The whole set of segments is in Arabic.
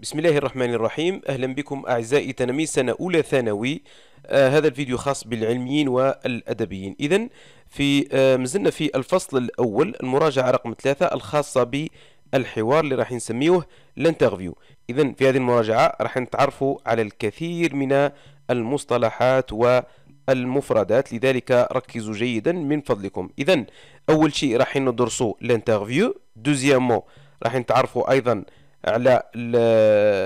بسم الله الرحمن الرحيم أهلا بكم أعزائي تلاميذ سنة أولى ثانوي آه هذا الفيديو خاص بالعلميين والأدبيين إذا في آه مازلنا في الفصل الأول المراجعة رقم ثلاثة الخاصة بالحوار اللي راح نسميه الانترفيو إذا في هذه المراجعة راح نتعرفوا على الكثير من المصطلحات و المفردات لذلك ركزوا جيدا من فضلكم إذا أول شيء راح ندرسوا لانترفيو دوزيامو راح نتعرفوا أيضا على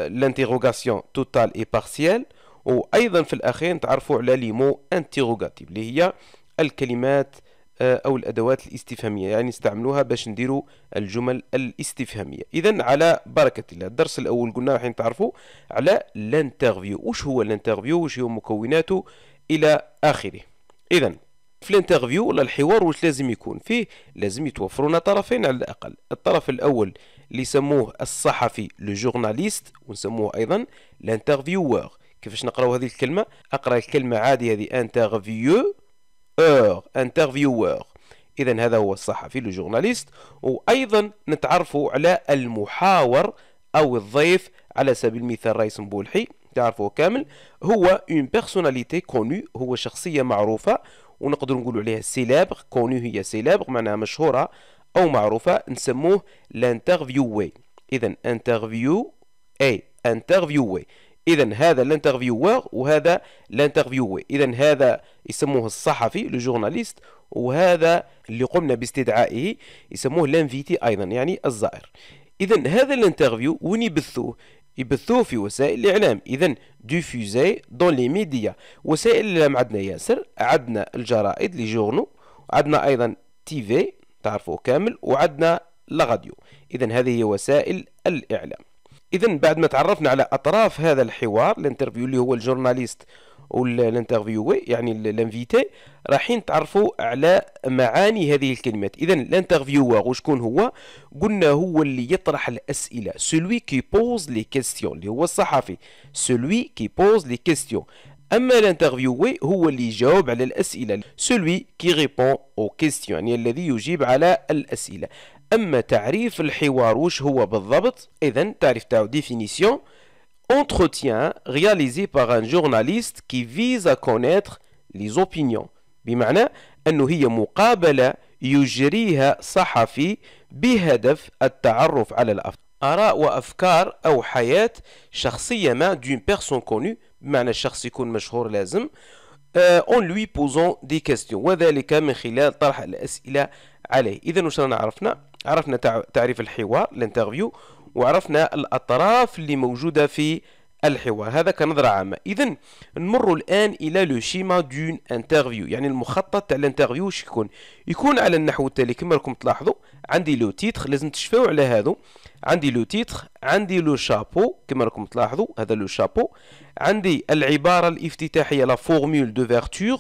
الانتيغوغاسيون توتال اي بارسيال وايضا في الاخير نتعرفوا على لي مو انتيغوغاتيف اللي هي الكلمات آه، او الادوات الاستفهاميه يعني نستعملوها باش نديروا الجمل الاستفهاميه اذا على بركه الله الدرس الاول قلنا راح نتعرفوا على الانترفيو وش هو الانترفيو وش هو مكوناته الى اخره اذا في الانترفيو ولا الحوار واش لازم يكون فيه لازم يتوفرون طرفين على الاقل الطرف الاول اللي يسموه الصحفي لو جورناليست ونسموه ايضا لانترفيور كيفاش نقراو هذه الكلمه اقرا الكلمه عادي هذه انترفيو اور انترفيور اذا هذا هو الصحفي لو جورناليست وايضا نتعرفوا على المحاور او الضيف على سبيل المثال رئيس مبولحي تعرفوه كامل هو اون بيرسوناليتي كونو هو شخصيه معروفه ونقدر نقول عليها سيلابغ كونو هي سيلابغ معناها مشهوره أو معروفة نسموه لانترفيوي إذا انترفيو أي انترفيوي إذا هذا الانترفيور وهذا الانترفيوي إذا هذا يسموه الصحفي لو جورناليست وهذا اللي قمنا باستدعائه يسموه لانفيتي أيضا يعني الزائر إذا هذا الانترفيو وين يبثوه يبثوه في وسائل الإعلام إذا ديفوزي دون لي ميديا وسائل الإعلام عندنا ياسر عندنا الجرائد لي جورنو عندنا أيضا تي في تعرفوه كامل وعدنا لغاديو إذا هذه هي وسائل الإعلام إذا بعد ما تعرفنا على أطراف هذا الحوار الانترفيو اللي هو الجورناليست والانترفيوي يعني الانفيتي رايحين تعرفوا على معاني هذه الكلمات اذا الانترفيور وشكون هو قلنا هو اللي يطرح الاسئله سلوي كي بوز لي كيستيون اللي هو الصحفي سلوي كي بوز لي كيستيون اما الانترفيوي هو اللي يجاوب على الاسئله سلوي كي ريبون او كيستيون يعني الذي يجيب على الاسئله اما تعريف الحوار وش هو بالضبط اذا تعريف تاعو ديفينيسيون entretien réalisé par un journaliste qui vise à connaître les opinions بمعنى أنه هي مقابلة يجريها صحفي بهدف التعرف على الأفكار آراء وأفكار أو حياة شخصية ما دون بيرسون كونو بمعنى الشخص يكون مشهور لازم اون لوي بوزون دي كاستيون وذلك من خلال طرح الاسئله عليه اذا واش رانا عرفنا عرفنا تعريف الحوار الانترفيو وعرفنا الاطراف اللي موجوده في الحوار هذا كنظرة عامة إذا نمر الآن إلى لو شيما دون انترفيو يعني المخطط تاع الانترفيو واش يكون يكون على النحو التالي كما راكم تلاحظوا عندي لو تيتر لازم تشفاو على هادو عندي لو تيتر عندي لو شابو كما راكم تلاحظوا هذا لو شابو عندي العبارة الافتتاحية لا فورمول دو فيرتور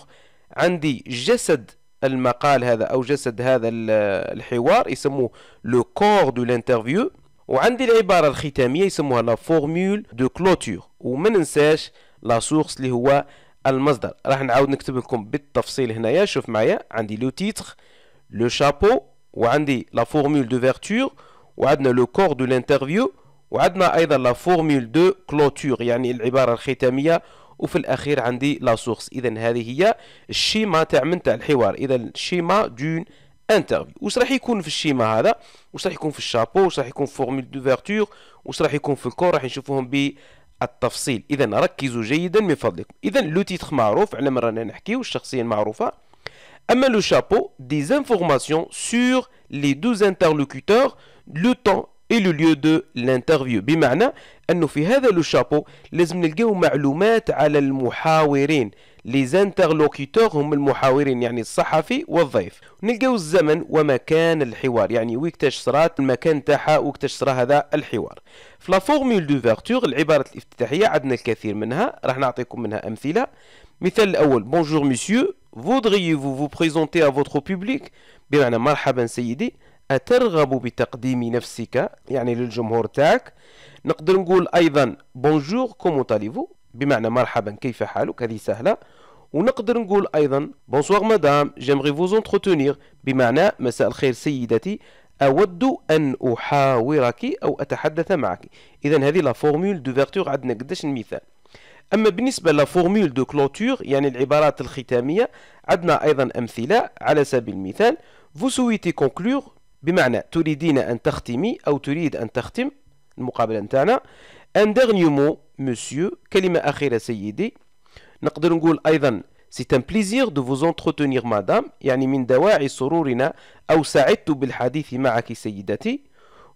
عندي جسد المقال هذا أو جسد هذا الحوار يسموه لو كور دو لانترفيو وعندي العبارة الختامية يسموها لا فورمول دو كلوتور وما ننساش لا سورس اللي هو المصدر راح نعاود نكتب لكم بالتفصيل هنايا شوف معايا عندي لو تيتر لو شابو وعندي لا فورمول دو فيرتور وعندنا لو كور دو لانترفيو وعندنا ايضا لا فورمول دو كلوتور يعني العباره الختاميه وفي الاخير عندي لا سورس اذا هذه هي الشيما تاع من تاع الحوار اذا الشيما دون انترفيو واش راح يكون في الشيما هذا واش راح يكون في الشابو واش راح يكون في فورمول دو فيرتور واش راح يكون في الكور راح نشوفوهم بالتفصيل اذا ركزوا جيدا من فضلكم اذا لو تيتر معروف على من رانا نحكيو الشخصيه المعروفة اما لو شابو دي زانفورماسيون سور لي دوز انترلوكوتور لو طون اي لو ليو دو لانترفيو بمعنى انه في هذا لو شابو لازم نلقاو معلومات على المحاورين لي زانترلوكيتور هم المحاورين يعني الصحفي والضيف نلقاو الزمن ومكان الحوار يعني وقتاش صرات المكان تاعها وقتاش صرا هذا الحوار في لا فورمول دو فيرتور العباره الافتتاحيه عندنا الكثير منها راح نعطيكم منها امثله مثال الاول بونجور مسيو فودريي فو فو بريزونتي ا فوتر بوبليك بمعنى مرحبا سيدي أترغب بتقديم نفسك يعني للجمهور تاعك نقدر نقول أيضا بونجور كومو تاليفو بمعنى مرحبا كيف حالك هذه سهلة ونقدر نقول أيضا بونسوار مدام جيمغي فوز بمعنى مساء الخير سيدتي أود أن أحاورك أو أتحدث معك إذا هذه لا فورمول فيرتور عندنا قداش المثال أما بالنسبة لا فورمول دو كلوتور يعني العبارات الختامية عندنا أيضا أمثلة على سبيل المثال فو سويتي كونكلور بمعنى تريدين أن تختمي أو تريد أن تختم المقابلة نتاعنا ان dernier مو مسيو كلمة أخيرة سيدي نقدر نقول أيضا سي ان بليزير دو vous entretenir مدام يعني من دواعي سرورنا أو سعدت بالحديث معك سيدتي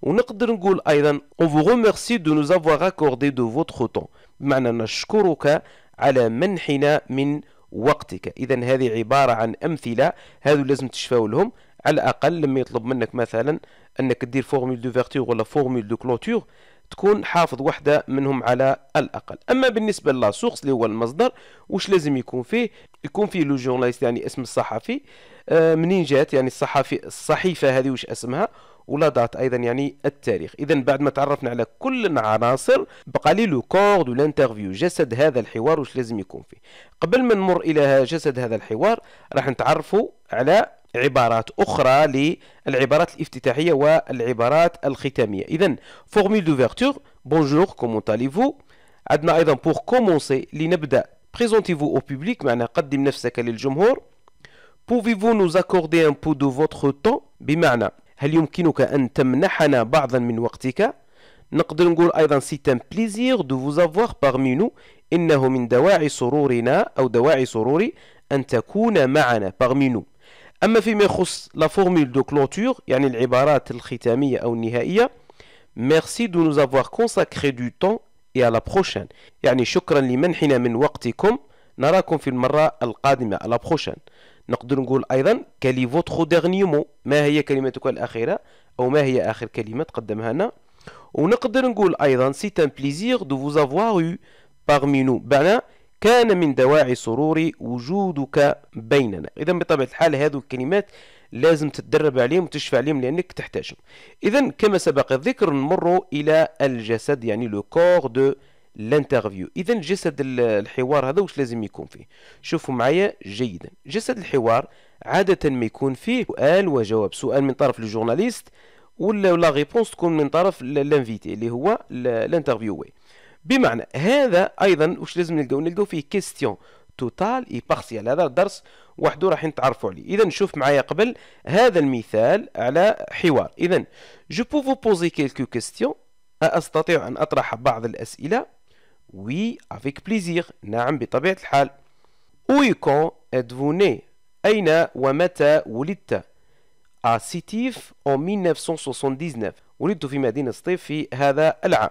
ونقدر نقول أيضا On فو remercie دو نو avoir اكوردي دو votre temps بمعنى نشكرك على منحنا من وقتك إذا هذه عبارة عن أمثلة هذو لازم تشفاو لهم على الأقل لما يطلب منك مثلا أنك دير فورمول دو فيرتور ولا فورمول دو كلوتور تكون حافظ وحده منهم على الاقل اما بالنسبه لا سورس اللي هو المصدر واش لازم يكون فيه يكون فيه لو جورنالست يعني اسم الصحفي آه، منين جات يعني الصحفي الصحيفه هذه واش اسمها ولا دات ايضا يعني التاريخ اذا بعد ما تعرفنا على كل العناصر بقى لي لو كور دو لانترفيو جسد هذا الحوار واش لازم يكون فيه قبل ما نمر الى جسد هذا الحوار راح نتعرفوا على عبارات أخرى للعبارات الافتتاحية والعبارات الختامية إذا دو دوفرتور بونجور كومون تاليفو عندنا أيضا بور كومونسي لنبدأ بريزونتيفو أو بوبليك معناها قدم نفسك للجمهور Pouvez-vous nous accorder un peu de votre temps بمعنى هل يمكنك أن تمنحنا بعضا من وقتك نقدر نقول أيضا c'est un plaisir de vous avoir parmi nous إنه من دواعي سرورنا أو دواعي سروري أن تكون معنا parmi nous أما فيما يخص لا فورمول دو كلوتور يعني العبارات الختامية أو النهائية ميرسي دو نو افوار كونساكري دو طون اي لا بروشان يعني شكرا لمنحنا من وقتكم نراكم في المرة القادمة على بروشان نقدر نقول أيضا كالي فوتخو ديرنيومو ما هي كلمتك الأخيرة أو ما هي آخر كلمة تقدمها لنا ونقدر نقول أيضا سي ان بليزير دو فوز افوار يو باغمي نو بعنا كان من دواعي سروري وجودك بيننا إذا بطبيعة الحال هذه الكلمات لازم تتدرب عليهم وتشفى عليهم لأنك تحتاجهم إذا كما سبق الذكر نمر إلى الجسد يعني لو كور دو لانترفيو اذا جسد الحوار هذا واش لازم يكون فيه شوفوا معايا جيدا جسد الحوار عاده ما يكون فيه سؤال وجواب سؤال من طرف الجورناليست ولا لا ريبونس تكون من طرف الانفيتي اللي هو الانترفيوي بمعنى هذا ايضا واش لازم نلقاو نلقاو فيه كيستيون توتال اي بارسيال هذا الدرس وحده راح نتعرفوا عليه اذا شوف معايا قبل هذا المثال على حوار اذا جو بو فو بوزي كيلكو كيستيون استطيع ان اطرح بعض الاسئله وي افيك بليزير نعم بطبيعه الحال او يكون ادفوني اين ومتى ولدت ا سيتيف اون 1979 ولدت في مدينه سطيف في هذا العام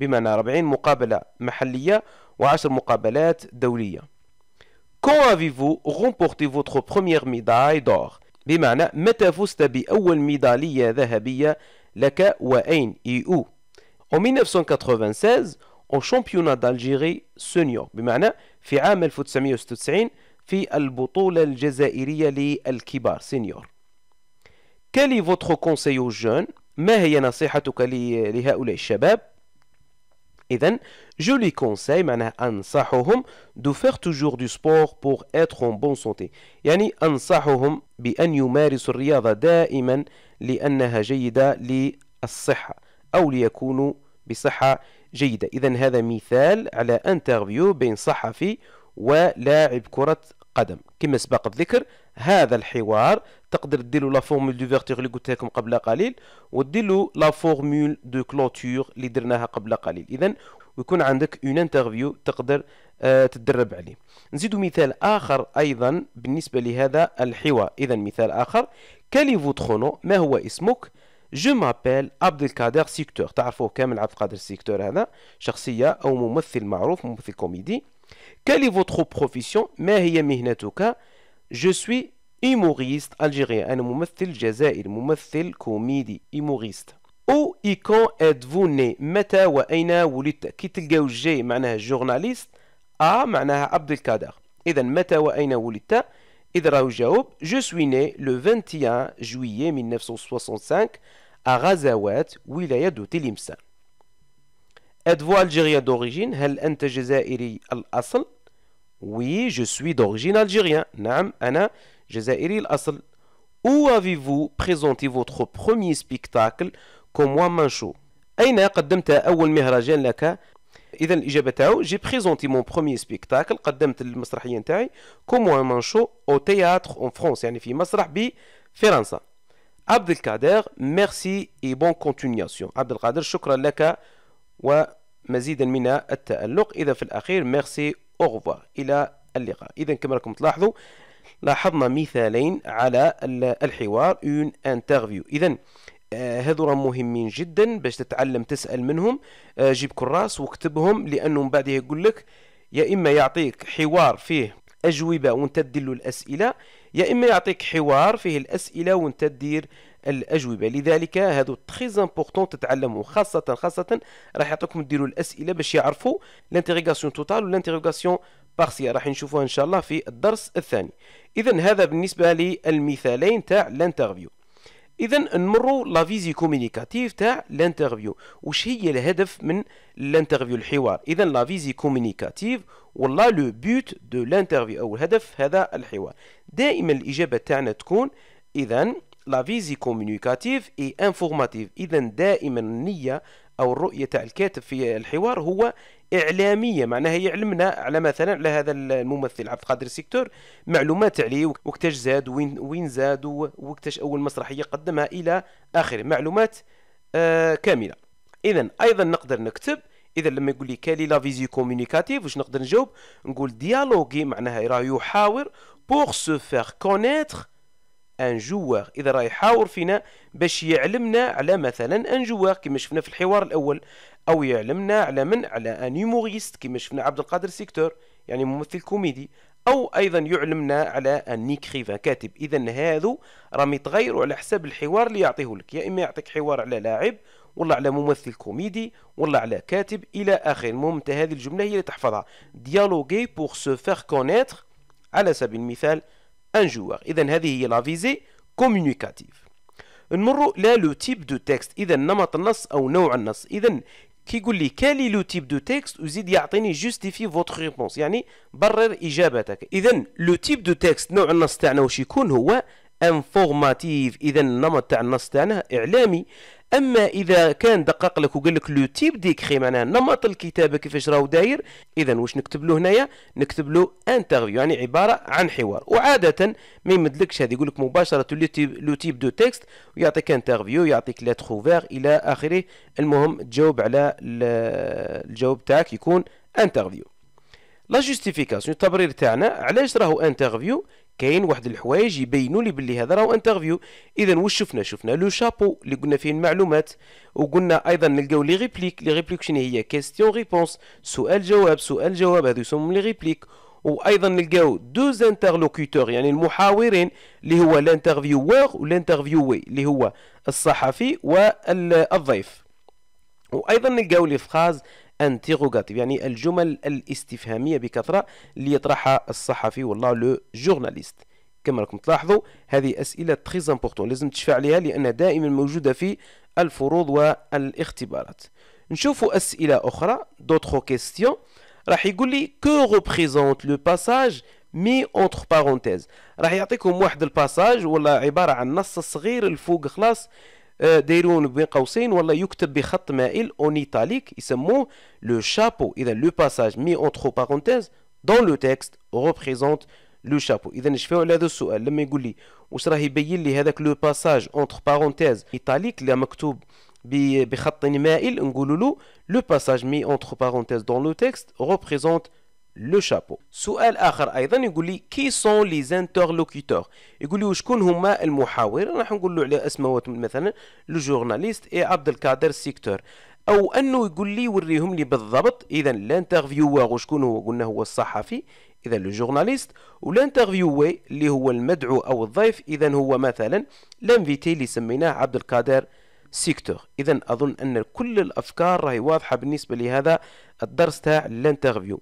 بمعنى 40 مقابلة محلية و10 مقابلات دولية كون افيفو vous remporté بروميير ميداي دور بمعنى متى فزت بأول ميدالية ذهبية لك وأين إي أو او 1996 او شامبيونا دالجيري سونيور بمعنى في عام 1996 في البطولة الجزائرية للكبار سينيور كالي فوتخ كونسيو جون ما هي نصيحتك لهؤلاء الشباب إذا جو لي كونساي معناها أنصحهم دو فيغ توجور دو سبور بوغ إيتخ أون بون سونتي يعني أنصحهم بأن يمارسوا الرياضة دائما لأنها جيدة للصحة أو ليكونوا بصحة جيدة إذا هذا مثال على انترفيو بين صحفي ولاعب كرة قدم كما سبق الذكر هذا الحوار تقدر دير لا فورمول دو فيرتيغ اللي قلت لكم قبل قليل ودير لا فورمول دو كلوتور اللي درناها قبل قليل اذا ويكون عندك اون انترفيو تقدر آه عليه نزيدو مثال اخر ايضا بالنسبه لهذا الحوار اذا مثال اخر كالي تخونو ما هو اسمك جو مابيل عبد الكادر سيكتور تعرفوه كامل عبد القادر سيكتور هذا شخصيه او ممثل معروف ممثل كوميدي Quelle est votre profession ما هي مهنتك Je suis humoriste algérien أنا ممثل جزائري ممثل comédie, humoriste Où et quand êtes-vous né متى وأين ولدت كي تلقاو جي معناها جورناليست أ معناها عبد القادر إذا wa وأين wulit إذا راهو جاوب Je suis né le 21 juillet 1965 à Ghazawat, wilaya de Tilimsan. Êtes-vous algérien d'origine هل أنت جزائري الأصل Oui, je suis d'origine algérienne. نعم ana, jazairi al-asl. Où avez-vous présenté votre premier spectacle كموا منشو أين قدمت أول مهرجان لك إذا الإجابة تاعو جي بريزونتي مون بروميي سبيكتاكل قدمت المسرحية نتاعي كوموا مانشو أو تياتر أون فرونس يعني في مسرح بفرنسا عبد القادر ميرسي اي بون كونتينياسيون عبد القادر شكرا لك ومزيدا من التألق إذا في الأخير ميرسي أوغفوار إلى اللقاء إذا كما راكم تلاحظوا لاحظنا مثالين على الحوار اون انترفيو اذا آه، هذو راهم مهمين جدا باش تتعلم تسال منهم آه، جيب كراس واكتبهم لانه من بعدها يقول لك يا اما يعطيك حوار فيه اجوبه وانت تدير له الاسئله يا اما يعطيك حوار فيه الاسئله وانت تدير الاجوبه لذلك هادو تري امبورطون تتعلموا خاصه خاصه راح يعطيكم ديروا الاسئله باش يعرفوا لانتيغاسيون توتال والانتيغاسيون بارسيال راح نشوفوها ان شاء الله في الدرس الثاني اذا هذا بالنسبه للمثالين تاع الانترفيو اذا نمروا لا فيزي كومونيكاتيف تاع الانترفيو واش هي الهدف من الانترفيو الحوار اذا لا فيزي كومونيكاتيف ولا لو بوت دو لانترفيو او الهدف هذا الحوار دائما الاجابه تاعنا تكون اذا لا فيزي كوميونيكاتيف اي انفورماتيف اذا دائما النيه او الرؤيه تاع الكاتب في الحوار هو اعلاميه معناها يعلمنا على مثلا على هذا الممثل عبد القادر السيكتور معلومات عليه وقتاش زاد وين وين زاد وقتاش اول مسرحيه قدمها الى اخره معلومات آه كامله اذا ايضا نقدر نكتب اذا لما يقول لي كالي لا فيزي كومونيكاتيف واش نقدر نجاوب نقول ديالوغي معناها راه يحاور بور سو فيغ كونيتر ان جوار اذا راه يحاور فينا باش يعلمنا على مثلا ان جوار كما شفنا في الحوار الاول او يعلمنا على من على ان يوموريست كما شفنا عبد القادر سيكتور يعني ممثل كوميدي او ايضا يعلمنا على ان نيكريفا كاتب اذا هذو راهم يتغيروا على حسب الحوار اللي يعطيه لك يا اما يعطيك حوار على لاعب ولا على ممثل كوميدي ولا على كاتب الى اخره المهم انت هذه الجمله هي اللي تحفظها ديالوغي بور سو فير كونيتر على سبيل المثال ان جوار اذا هذه هي لا فيزي كومونيكاتيف نمروا لا لو تيب دو تيكست اذا نمط النص او نوع النص اذا يقول لي كالي لو تيب دو تيكست وزيد يعطيني جوستيفي فوتر ريبونس يعني برر اجابتك اذا لو تيب دو تيكست نوع النص تاعنا واش يكون هو انفورماتيف اذا النمط تاع النص تاعنا اعلامي اما اذا كان دقق لك وقال لك لو تيب ديكري معناها نمط الكتابه كيفاش راهو داير اذا واش نكتب له هنايا نكتب له انترفيو يعني عباره عن حوار وعاده ما يمدلكش هذه يقول لك مباشره لو تيب لو تيب دو تكست ويعطيك انترفيو يعطيك لا اوفير الى اخره المهم تجاوب على الجواب تاعك يكون انترفيو لا جوستيفيكاسيون التبرير تاعنا علاش راهو انترفيو كاين واحد الحوايج يبينوا لي باللي هذا راهو انترفيو اذا واش شفنا شفنا لو شابو اللي قلنا فيه المعلومات وقلنا ايضا نلقاو لي ريبليك لي ريبليك شنو هي كيستيون ريبونس سؤال جواب سؤال جواب هذو يسموهم لي ريبليك وايضا نلقاو دوز انترلوكوتور يعني المحاورين اللي هو الانترفيوور والانترفيوي اللي هو الصحفي والضيف وايضا نلقاو لي فراز انتيغوغاتيف يعني الجمل الاستفهاميه بكثره اللي يطرحها الصحفي والله لو جورناليست كما راكم تلاحظوا هذه اسئله تري امبورطون لازم تشفع عليها لانها دائما موجوده في الفروض والاختبارات نشوفوا اسئله اخرى دوتغ كيستيون راح يقول لي كو ريبريزونت لو باساج مي اونتر بارونتيز راح يعطيكم واحد الباساج ولا عباره عن نص صغير الفوق خلاص آه، دايرون بين قوسين والله يكتب بخط مائل اون ايتاليك يسموه لو شابو اذا لو باساج مي اونترو بارونتيز دون لو تيكست ريبريزونت لو شابو اذا نشفيو على هذا السؤال لما يقول لي واش راه يبين لي هذاك لو باساج اونتر بارونتيز ايتاليك اللي مكتوب بخط مائل نقولوا له لو باساج مي اونتر بارونتيز دون لو تيكست ريبريزونت لو شابو سؤال اخر ايضا يقول لي كي سون لي زانتورلوكيتور يقول لي وشكون هما المحاور راح نقول له على اسماء مثلا لو جورناليست اي عبد الكادر سيكتور او انه يقول لي وريهم لي بالضبط اذا لانترفيوور وشكون هو قلنا هو الصحفي اذا لو جورناليست والانترفيوي اللي هو المدعو او الضيف اذا هو مثلا لانفيتي اللي سميناه عبد القادر سيكتور اذا اظن ان كل الافكار راهي واضحه بالنسبه لهذا الدرس تاع الانترفيو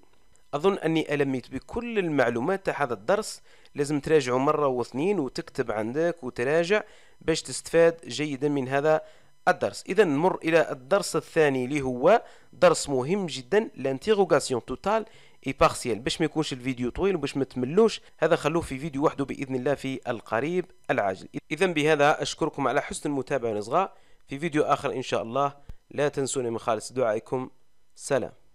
أظن أني ألميت بكل المعلومات تاع هذا الدرس لازم تراجعه مرة واثنين وتكتب عندك وتراجع باش تستفاد جيدا من هذا الدرس إذا نمر إلى الدرس الثاني اللي هو درس مهم جدا لانتيغوغاسيون توتال اي بارسيال باش ما يكونش الفيديو طويل وباش ما تملوش هذا خلوه في فيديو وحده باذن الله في القريب العاجل اذا بهذا اشكركم على حسن المتابعه الصغار في فيديو اخر ان شاء الله لا تنسوني من خالص دعائكم سلام